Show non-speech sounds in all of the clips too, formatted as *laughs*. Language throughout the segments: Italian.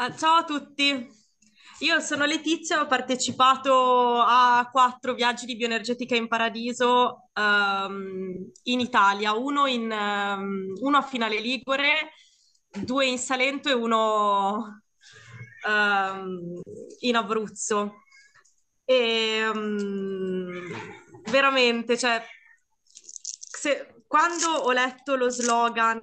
Ah, ciao a tutti, io sono Letizia, ho partecipato a quattro viaggi di bioenergetica in paradiso um, in Italia, uno, in, um, uno, a Finale Ligure, due in Salento e uno um, in Abruzzo. E veramente, cioè, se, quando ho letto lo slogan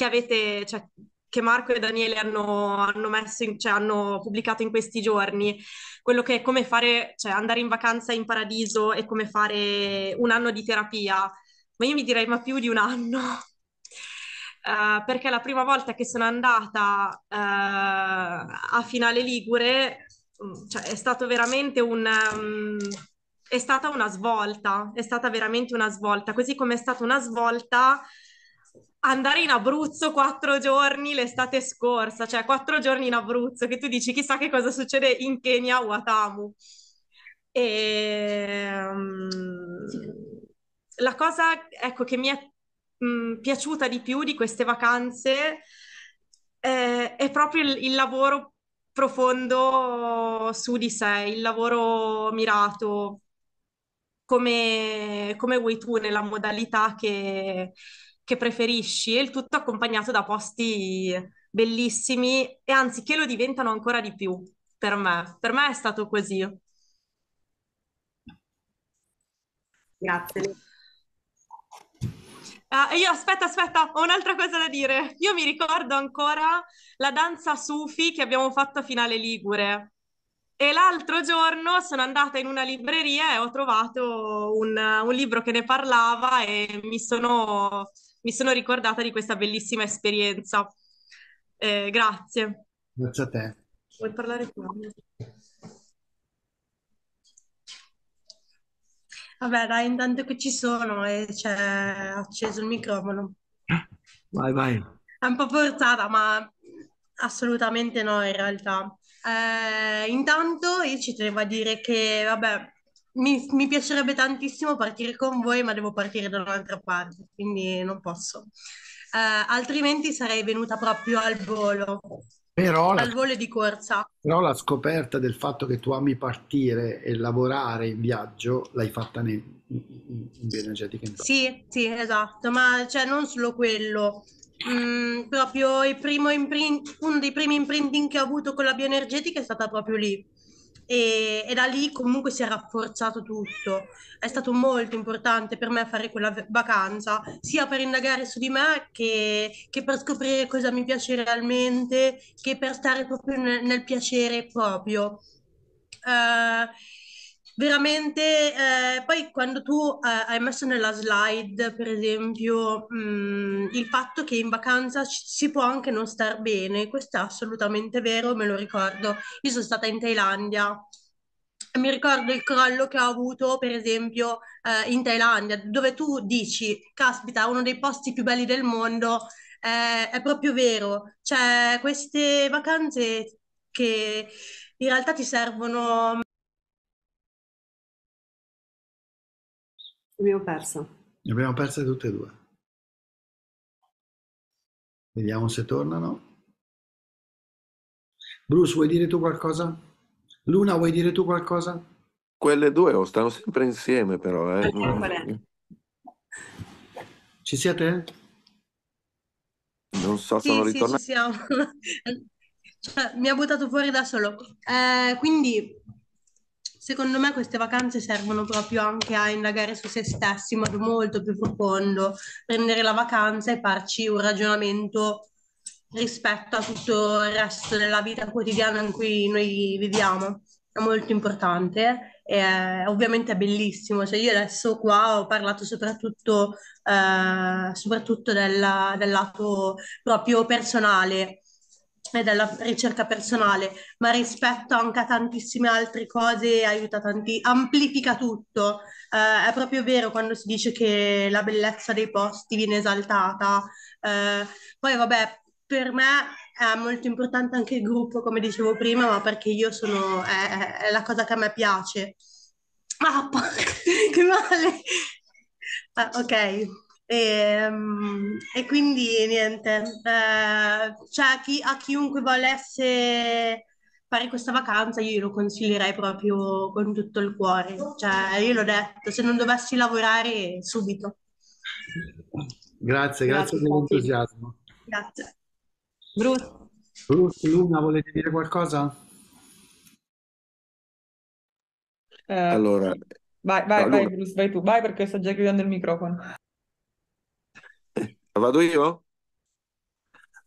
che avete, cioè, che Marco e Daniele hanno, hanno, messo in, cioè, hanno pubblicato in questi giorni, quello che è come fare, cioè andare in vacanza in paradiso e come fare un anno di terapia, ma io mi direi ma più di un anno. Uh, *laughs* perché la prima volta che sono andata uh, a finale Ligure mm, cioè, è stato veramente un, um, è stata una svolta, è stata veramente una svolta, così come è stata una svolta andare in Abruzzo quattro giorni l'estate scorsa, cioè quattro giorni in Abruzzo, che tu dici chissà che cosa succede in Kenya o a Tamu. E, ehm, la cosa ecco, che mi è mh, mm, piaciuta di più di queste vacanze eh, è proprio il, il, lavoro profondo su di sé, il lavoro mirato come, come vuoi tu nella modalità che, che preferisci e il tutto accompagnato da posti bellissimi e anzi che lo diventano ancora di più per me. Per me è stato così. Grazie. Uh, io aspetta, aspetta, ho un'altra cosa da dire. Io mi ricordo ancora la danza Sufi che abbiamo fatto a finale Ligure. E l'altro giorno sono andata in una libreria e ho trovato un, un libro che ne parlava e mi sono mi sono ricordata di questa bellissima esperienza. Eh, grazie. Grazie a te. Vuoi parlare tu? Vabbè, dai, intanto che ci sono e eh, c'è acceso il microfono. Vai, vai. È un po' forzata, ma assolutamente no, in realtà. Eh, intanto io ci tenevo a dire che, vabbè, mi, mi, piacerebbe tantissimo partire con voi, ma devo partire da un'altra parte, quindi non posso. Uh, altrimenti sarei venuta proprio al volo. Però la, al volo di corsa. Però la scoperta del fatto che tu ami partire e lavorare in viaggio l'hai fatta nel, in, in, Bioenergetica in Sì, sì, esatto, ma cioè, non solo quello. Mm, proprio imprint, uno dei primi imprinting che ho avuto con la bioenergetica è stata proprio lì e, e, da lì comunque si è rafforzato tutto. È stato molto importante per me fare quella vacanza, sia per indagare su di me che, che per scoprire cosa mi piace realmente, che per stare proprio nel, nel piacere proprio. Uh, veramente eh, poi quando tu eh, hai messo nella slide per esempio mh, mm, il fatto che in vacanza ci, si può anche non star bene questo è assolutamente vero me lo ricordo io sono stata in Thailandia mi ricordo il crollo che ho avuto, per esempio, eh, in Thailandia, dove tu dici, caspita, uno dei posti più belli del mondo, eh, è proprio vero. Cioè, queste vacanze che in realtà ti servono... Abbiamo perso. Ne abbiamo perse tutte e due. Vediamo se tornano. Bruce, vuoi dire tu qualcosa? Luna, vuoi dire tu qualcosa? Quelle due oh, stanno sempre insieme però. Eh. Ci siete? Non so, sono sì, ritornati. ci siamo. *laughs* cioè, mi ha buttato fuori da solo. Eh, quindi secondo me queste vacanze servono proprio anche a indagare su se stessi in modo molto più profondo, prendere la vacanza e farci un ragionamento rispetto a tutto il resto della vita quotidiana in cui noi viviamo. È molto importante e ovviamente è bellissimo. Cioè io adesso qua ho parlato soprattutto, eh, soprattutto della, del lato proprio personale e della ricerca personale, ma rispetto anche a tantissime altre cose aiuta tanti, amplifica tutto. Eh, è proprio vero quando si dice che la bellezza dei posti viene esaltata. Eh, poi vabbè, per me è molto importante anche il gruppo, come dicevo prima, ma perché io sono, è, è la cosa che a me piace. Ah, *laughs* che male! Ah, ok. E, ehm, e quindi niente, eh, cioè a, chi, a chiunque volesse fare questa vacanza io lo consiglierei proprio con tutto il cuore. Cioè, io l'ho detto, se non dovessi lavorare subito. Grazie, grazie, grazie per l'entusiasmo. Grazie. Bruce. Bruce, Luna, volete dire qualcosa? Eh, allora, vai, vai, no, vai, Bruce, vai tu, vai perché sto già chiudendo il microfono. Vado io?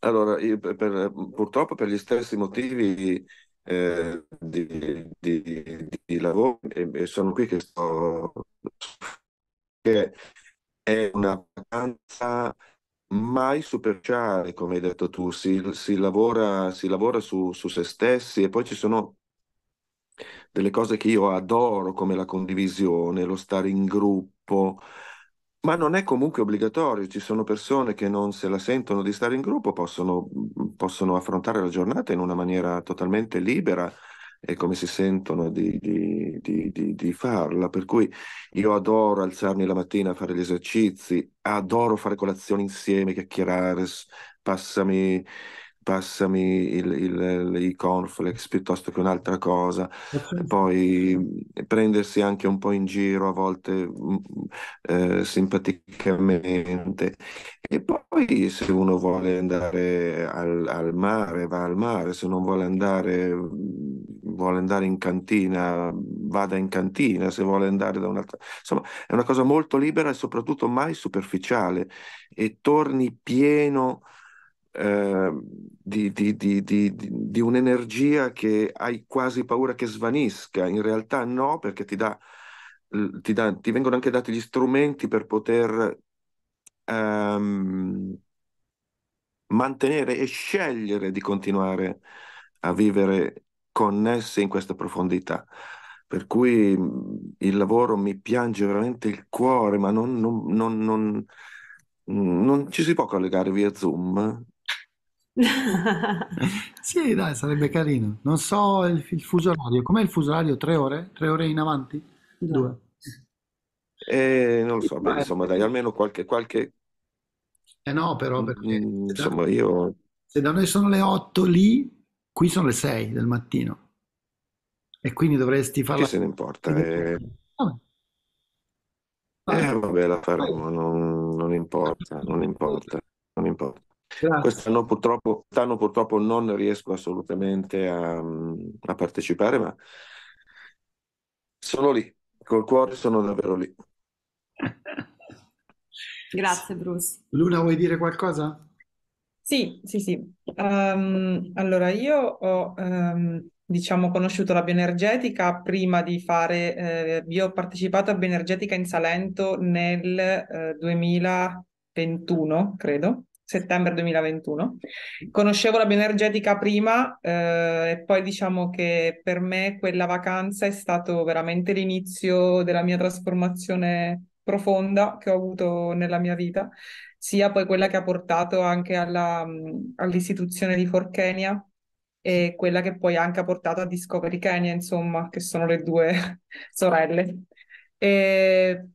Allora, io per, purtroppo per gli stessi motivi eh, di, di, di, lavoro e, sono qui che sto... che è una vacanza mai superficiale, come hai detto tu, si, si lavora, si lavora su, su se stessi e poi ci sono delle cose che io adoro come la condivisione, lo stare in gruppo, ma non è comunque obbligatorio, ci sono persone che non se la sentono di stare in gruppo, possono, possono affrontare la giornata in una maniera totalmente libera e come si sentono di, di, di, di, farla. Per cui io adoro alzarmi la mattina a fare gli esercizi, adoro fare colazione insieme, chiacchierare, passami passami il, il, i cornflakes piuttosto che un'altra cosa, eh, okay. Certo. poi mhmm, prendersi anche un po' in giro a volte mhmm, eh, simpaticamente e poi se uno vuole andare al, al, mare va al mare, se non vuole andare, mhmm, vuole andare in cantina vada in cantina, se vuole andare da un'altra... Insomma è una cosa molto libera e soprattutto mai superficiale e torni pieno eh, di, di, di, di un'energia che hai quasi paura che svanisca. In realtà no, perché ti, dà, ti, dà, ti vengono anche dati gli strumenti per poter ehm, mantenere e scegliere di continuare a vivere connessi in questa profondità. Per cui mm, il lavoro mi piange veramente il cuore, ma non, non, non, non mm, ci si può collegare via Zoom *laughs* Sì, dai, sarebbe carino. Non so il, il fuso orario. Com'è il fuso orario? Tre ore? Tre ore in avanti? Due. Eh, non lo so, beh, insomma, dai, almeno qualche... qualche... Eh no, però, mm, perché se da- insomma, io... se da noi sono le 8 lì, qui sono le 6 del mattino. E quindi dovresti farla... Che se ne importa? Eh, Vabbè. eh, vabbè, la faremo, non, non importa, non importa, non importa. Quest'anno purtroppo, quest'anno purtroppo non riesco assolutamente a, mm, a partecipare, ma sono lì, col cuore sono davvero lì. *laughs* Grazie Bruce. Luna, vuoi dire qualcosa? Sì, sì, sì. Um, allora, io ho, um, diciamo, conosciuto la bioenergetica prima di fare, eh, io ho partecipato a bioenergetica in Salento nel eh, 2021, credo, settembre 2021. Conoscevo la bioenergetica prima eh, e poi diciamo che per me quella vacanza è stato veramente l'inizio della mia trasformazione profonda che ho avuto nella mia vita, sia poi quella che ha portato anche alla, mm, all'istituzione di Kenya e quella che poi anche ha portato a Discovery Kenya, insomma, che sono le due *laughs* sorelle. E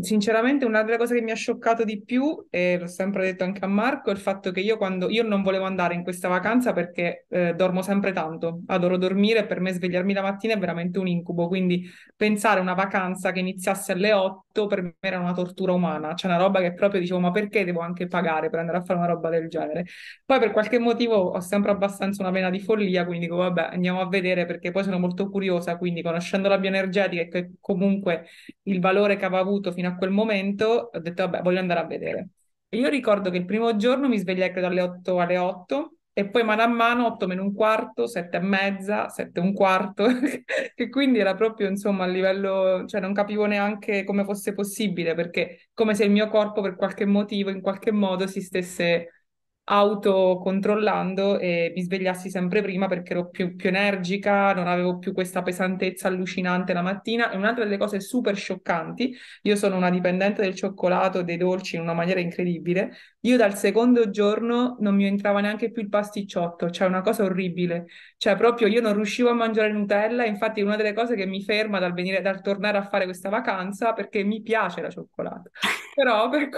sinceramente una delle cose che mi ha scioccato di più, e l'ho sempre detto anche a Marco, è il fatto che io quando io non volevo andare in questa vacanza perché eh, dormo sempre tanto, adoro dormire, per me svegliarmi la mattina è veramente un incubo, quindi pensare a una vacanza che iniziasse alle 8 per me era una tortura umana, c'è cioè una roba che proprio dicevo ma perché devo anche pagare per andare a fare una roba del genere? Poi per qualche motivo ho sempre abbastanza una vena di follia, quindi dico vabbè andiamo a vedere perché poi sono molto curiosa, quindi conoscendo la bioenergetica e che comunque il valore che aveva avuto fino a quel momento, ho detto vabbè voglio andare a vedere. E io ricordo che il primo giorno mi svegliai credo alle 8 alle 8 e poi mano a mano 8 meno un quarto, 7 e mezza, 7 e un quarto, *laughs* che quindi era proprio insomma a livello, cioè non capivo neanche come fosse possibile perché come se il mio corpo per qualche motivo, in qualche modo si stesse autocontrollando e mi svegliassi sempre prima perché ero più, più, energica, non avevo più questa pesantezza allucinante la mattina. E un'altra delle cose super scioccanti, io sono una dipendente del cioccolato, dei dolci in una maniera incredibile, io dal secondo giorno non mi entrava neanche più il pasticciotto, cioè una cosa orribile, cioè proprio io non riuscivo a mangiare Nutella, infatti è una delle cose che mi ferma dal, venire, dal tornare a fare questa vacanza perché mi piace la cioccolata. *laughs* Però per,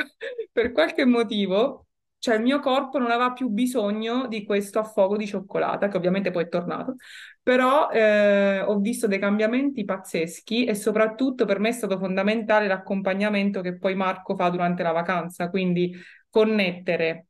per qualche motivo cioè il mio corpo non aveva più bisogno di questo affogo di cioccolata, che ovviamente poi è tornato, però eh, ho visto dei cambiamenti pazzeschi e soprattutto per me è stato fondamentale l'accompagnamento che poi Marco fa durante la vacanza, quindi connettere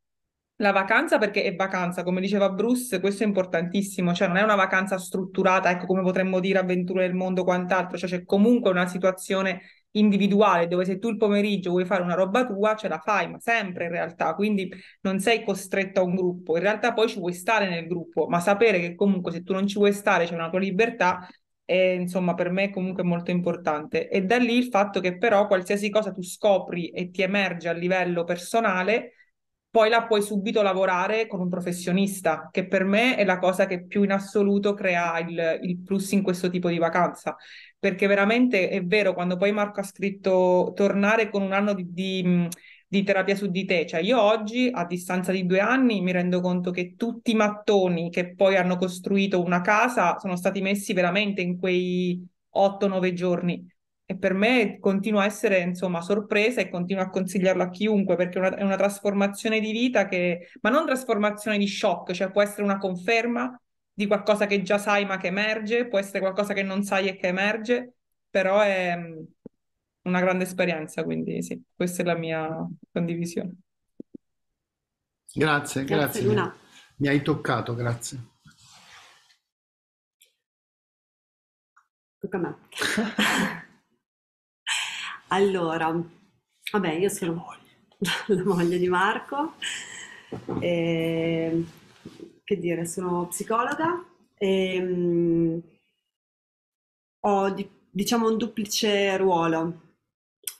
la vacanza perché è vacanza, come diceva Bruce, questo è importantissimo, cioè non è una vacanza strutturata, ecco come potremmo dire avventure del mondo o quant'altro, cioè c'è comunque una situazione individuale dove se tu il pomeriggio vuoi fare una roba tua ce la fai, ma sempre in realtà, quindi non sei costretto a un gruppo, in realtà poi ci vuoi stare nel gruppo, ma sapere che comunque se tu non ci vuoi stare c'è una tua libertà, è, insomma per me è comunque molto importante. E da lì il fatto che però qualsiasi cosa tu scopri e ti emerge a livello personale, poi la puoi subito lavorare con un professionista, che per me è la cosa che più in assoluto crea il, il plus in questo tipo di vacanza perché veramente è vero, quando poi Marco ha scritto tornare con un anno di, di, di terapia su di te, cioè io oggi a distanza di due anni mi rendo conto che tutti i mattoni che poi hanno costruito una casa sono stati messi veramente in quei 8-9 giorni e per me continua a essere insomma sorpresa e continuo a consigliarlo a chiunque perché una, è una trasformazione di vita che ma non trasformazione di shock cioè può essere una conferma di qualcosa che già sai ma che emerge, può essere qualcosa che non sai e che emerge, però è mm, una grande esperienza, quindi sì, questa è la mia condivisione. Grazie, grazie. grazie. Mi hai toccato, grazie. Tocca a me. *laughs* allora, vabbè, io sono la moglie, *laughs* moglie di Marco. E ehm, che dire, sono psicologa e um, ho di, diciamo un duplice ruolo,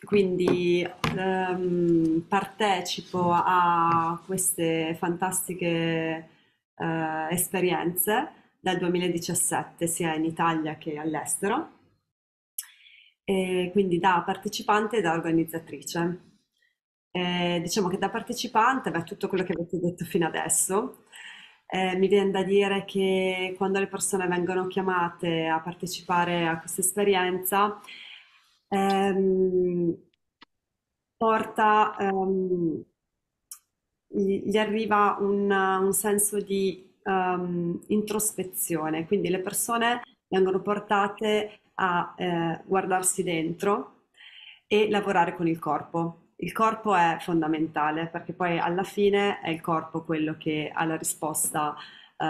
quindi um, partecipo a queste fantastiche uh, esperienze dal 2017 sia in Italia che all'estero, e quindi da partecipante e da organizzatrice. E diciamo che da partecipante, beh, tutto quello che avete detto fino adesso, eh, mi viene da dire che quando le persone vengono chiamate a partecipare a questa esperienza, ehm, porta, ehm, gli arriva un, un senso di um, introspezione, quindi le persone vengono portate a eh, guardarsi dentro e lavorare con il corpo il corpo è fondamentale perché poi alla fine è il corpo quello che ha la risposta eh,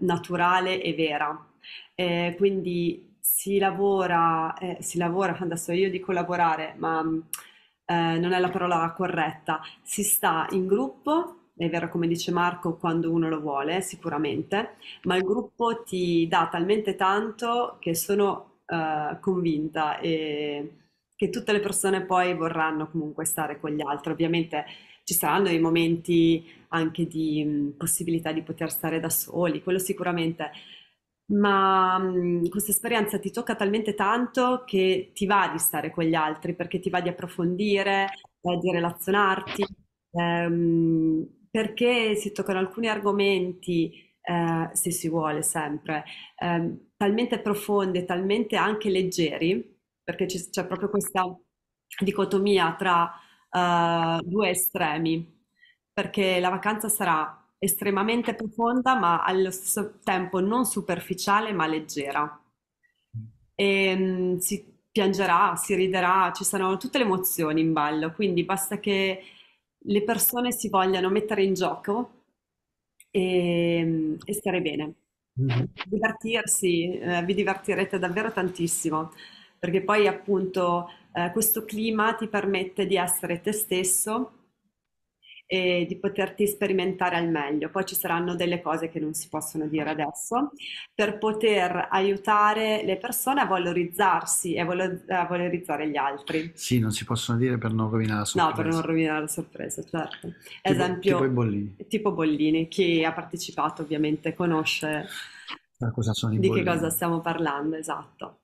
naturale e vera. E quindi si lavora, eh, si lavora, adesso io dico lavorare, ma eh, non è la parola corretta, si sta in gruppo è vero come dice Marco quando uno lo vuole sicuramente, ma il gruppo ti dà talmente tanto che sono uh, convinta e che tutte le persone poi vorranno comunque stare con gli altri. Ovviamente ci saranno dei momenti anche di mh, possibilità di poter stare da soli, quello sicuramente, ma mh, questa esperienza ti tocca talmente tanto che ti va di stare con gli altri perché ti va di approfondire, eh, di relazionarti, ehm, perché si toccano alcuni argomenti. Eh, se si vuole sempre, eh, talmente profondi, talmente anche leggeri, perché c'è proprio questa dicotomia tra uh, due estremi, perché la vacanza sarà estremamente profonda ma allo stesso tempo non superficiale ma leggera. E, um, si piangerà, si riderà, ci saranno tutte le emozioni in ballo, quindi basta che le persone si vogliano mettere in gioco e, ehm, e stare bene. Divertirsi, eh, vi divertirete davvero tantissimo perché poi appunto eh, questo clima ti permette di essere te stesso e di poterti sperimentare al meglio. Poi ci saranno delle cose che non si possono dire adesso, per poter aiutare le persone a valorizzarsi e a valorizzare gli altri. Sì, non si possono dire per non rovinare la sorpresa. No, per non rovinare la sorpresa, certo. Tipo, Esempio, tipo Bollini. Tipo Bollini, chi ha partecipato ovviamente conosce di bollini. che cosa stiamo parlando, esatto.